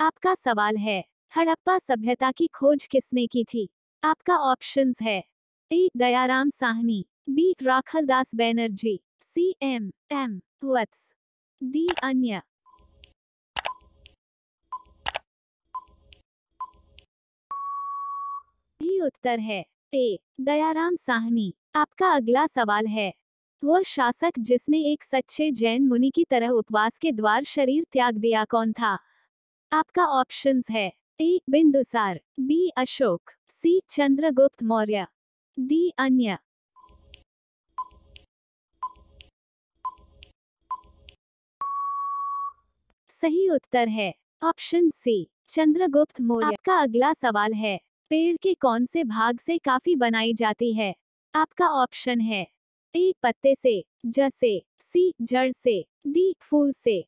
आपका सवाल है हड़प्पा सभ्यता की खोज किसने की थी आपका ऑप्शंस है A Dayaram Sahni B Das Banerjee C M M Vats D अन्य उत्तर है ए दयाराम साहनी आपका अगला सवाल है वह शासक जिसने एक सच्चे जैन मुनि की तरह उपवास के द्वार शरीर त्याग दिया कौन था आपका ऑप्शंस है A Bindusara B Ashok C Chandragupta Maurya D अन्य सही उत्तर है ऑप्शन सी चंद्रगुप्त मौर्य आपका अगला सवाल है पेड़ के कौन से भाग से काफी बनाई जाती है आपका ऑप्शन है ए पत्ते से ज से सी जड़ से डी फूल से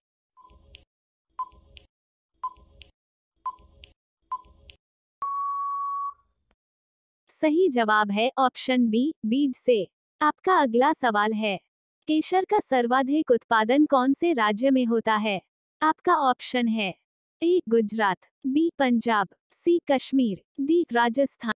सही जवाब है ऑप्शन बी बीज से आपका अगला सवाल है केसर का सर्वाधिक उत्पादन कौन से राज्य में होता है आपका ऑप्शन है A Gujarat B Punjab C Kashmir D Rajasthan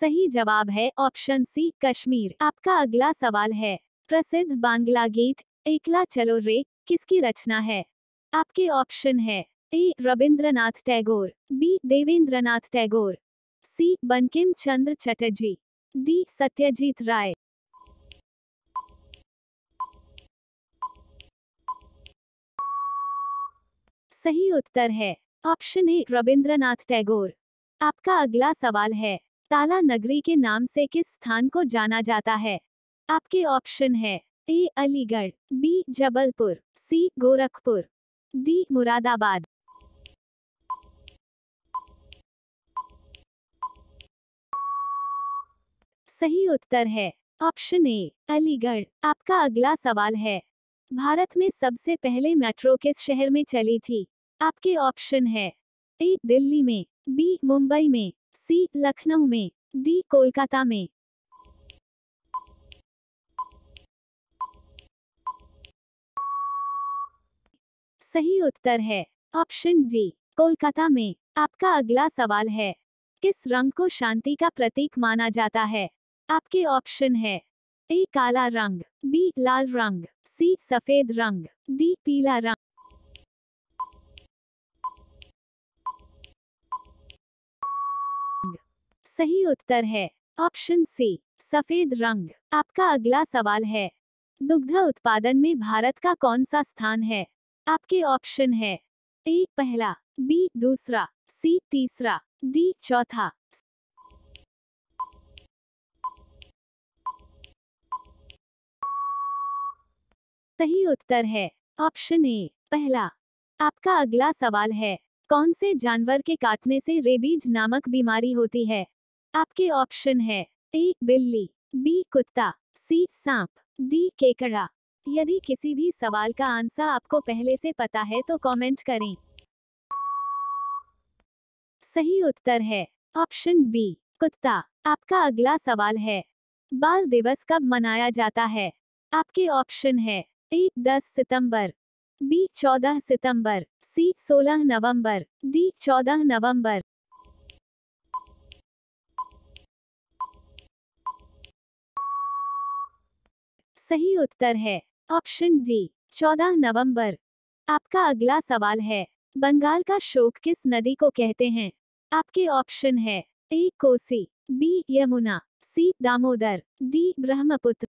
सही जवाब है ऑप्शन सी कश्मीर आपका अगला सवाल है प्रसिद्ध बांग्ला गीत एकला चलो रे किसकी रचना है आपके ऑप्शन है A Rabindranath Tagore B Debendranath Tagore C Bankim Chandra Chatterjee D Satyajit Ray सही उत्तर है ऑप्शन ए रविंद्रनाथ टैगोर आपका अगला सवाल है ताला नगरी के नाम से किस स्थान को जाना जाता है आपके ऑप्शन है A Aligarh B Jabalpur C Gorakhpur D Moradabad सही उत्तर है ऑप्शन ए अलीगढ़ आपका अगला सवाल है भारत में सबसे पहले मेट्रो किस शहर में चली थी आपके ऑप्शन है ए दिल्ली में बी मुंबई में सी लखनऊ में डी कोलकाता में सही उत्तर है ऑप्शन डी कोलकाता में आपका अगला सवाल है किस रंग को शांति का प्रतीक माना जाता है आपके ऑप्शन है ए काला रंग बी लाल रंग सी सफेद रंग डी पीला रंग सही उत्तर है ऑप्शन सी सफेद रंग आपका अगला सवाल है दुग्ध उत्पादन में भारत का कौन सा स्थान है आपके ऑप्शन है ए पहला बी दूसरा सी तीसरा डी चौथा सही उत्तर है ऑप्शन ए पहला आपका अगला सवाल है कौन से जानवर के काटने से रेबीज नामक बीमारी होती है आपके ऑप्शन है ए बिल्ली बी कुत्ता सी सांप डी केकड़ा यदि किसी भी सवाल का आंसर आपको पहले से पता है तो कमेंट करें सही उत्तर है ऑप्शन बी कुत्ता आपका अगला सवाल है बाल दिवस कब मनाया जाता है आपके ऑप्शन है ए दस सितंबर बी चौदह सितंबर, सी सोलह नवंबर, डी चौदह नवंबर। सही उत्तर है ऑप्शन डी चौदह नवंबर आपका अगला सवाल है बंगाल का शोक किस नदी को कहते हैं आपके ऑप्शन है A Kosi B Yamuna C Damodar D Brahmaputra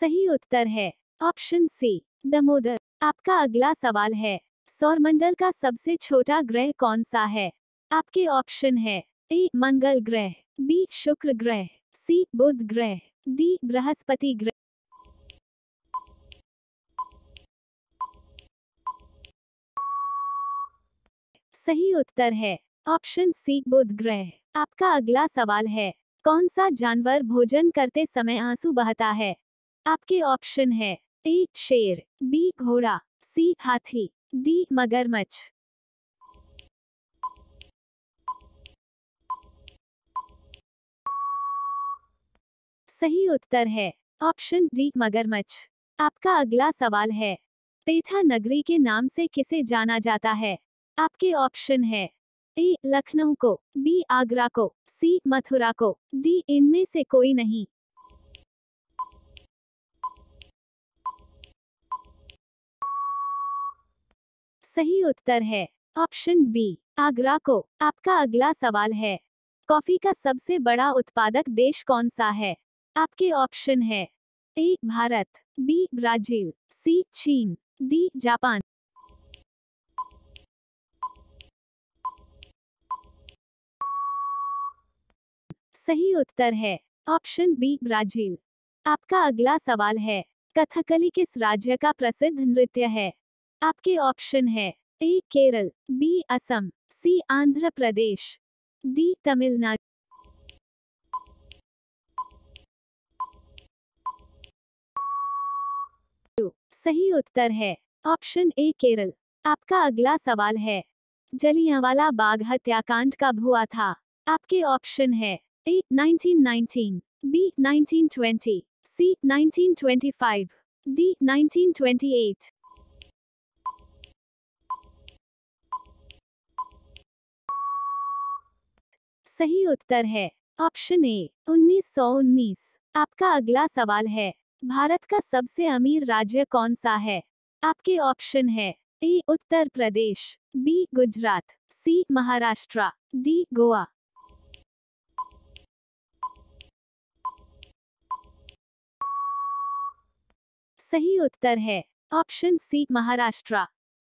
सही उत्तर है ऑप्शन सी दामोदर आपका अगला सवाल है सौरमंडल का सबसे छोटा ग्रह कौन सा है आपके ऑप्शन है ए मंगल ग्रह बी शुक्र ग्रह सी बुध ग्रह डी बृहस्पति ग्रह सही उत्तर है ऑप्शन सी बुध ग्रह आपका अगला सवाल है कौन सा जानवर भोजन करते समय आंसू बहता है आपके ऑप्शन है ए शेर बी घोड़ा सी हाथी डी मगरमच्छ सही उत्तर है ऑप्शन डी मगरमच्छ आपका अगला सवाल है पेठा नगरी के नाम से किसे जाना जाता है आपके ऑप्शन है ए लखनऊ को बी आगरा को सी मथुरा को डी इनमें से कोई नहीं सही उत्तर है ऑप्शन बी आगरा को आपका अगला सवाल है कॉफी का सबसे बड़ा उत्पादक देश कौन सा है आपके ऑप्शन है A Bharat B Brazil C चीन डी जापान सही उत्तर है ऑप्शन बी ब्राजील आपका अगला सवाल है कथकली किस राज्य का प्रसिद्ध नृत्य है आपके ऑप्शन है A Kerala B Assam C Andhra Pradesh D Tamil Nadu सही उत्तर है ऑप्शन ए केरल आपका अगला सवाल है जलियांवाला बाग हत्याकांड कब हुआ था आपके ऑप्शन है ए 1919, बी 1920, सी 1925, डी 1928। सही उत्तर है ऑप्शन ए 1919। आपका अगला सवाल है भारत का सबसे अमीर राज्य कौन सा है आपके ऑप्शन है A Uttar Pradesh B Gujarat C Maharashtra D Goa सही उत्तर है ऑप्शन सी महाराष्ट्र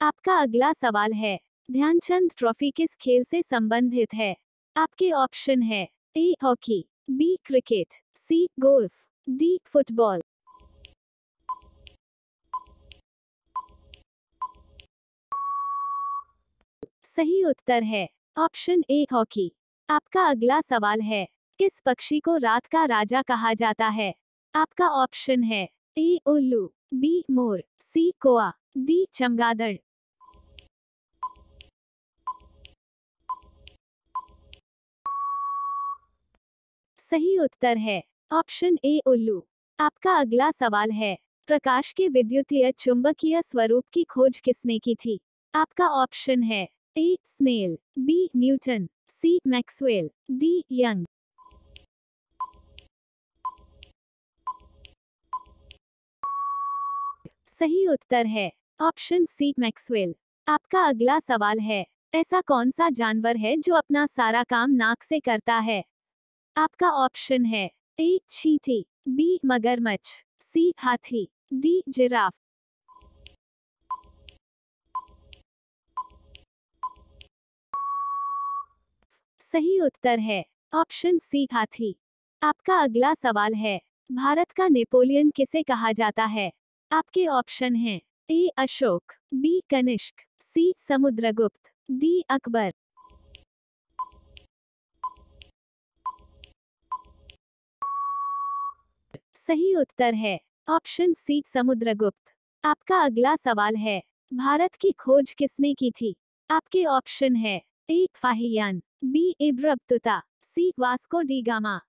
आपका अगला सवाल है ध्यानचंद ट्रॉफी किस खेल से संबंधित है आपके ऑप्शन है A hockey B cricket C golf D football सही उत्तर है ऑप्शन ए हॉकी आपका अगला सवाल है किस पक्षी को रात का राजा कहा जाता है आपका ऑप्शन है ए उल्लू बी मोर सी कोआ डी चमगादड़ सही उत्तर है ऑप्शन ए उल्लू आपका अगला सवाल है प्रकाश के विद्युतीय चुंबकीय स्वरूप की खोज किसने की थी आपका ऑप्शन है A Snell B Newton C Maxwell D Young सही उत्तर है ऑप्शन सी मैक्सवेल आपका अगला सवाल है ऐसा कौन सा जानवर है जो अपना सारा काम नाक से करता है आपका ऑप्शन है ए चीटी बी मगरमच्छ सी हाथी डी जिराफ सही उत्तर है ऑप्शन सी हाथी आपका अगला सवाल है भारत का नेपोलियन किसे कहा जाता है आपके ऑप्शन हैं A Ashok B Kanishka C Samudragupta D Akbar सही उत्तर है ऑप्शन सी समुद्रगुप्त आपका अगला सवाल है भारत की खोज किसने की थी आपके ऑप्शन है A Fahien B Ibn Battuta C Vasco da Gama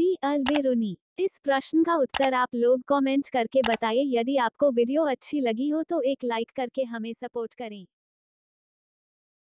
D Alberuni इस प्रश्न का उत्तर आप लोग कमेंट करके बताइए यदि आपको वीडियो अच्छी लगी हो तो एक लाइक करके हमें सपोर्ट करें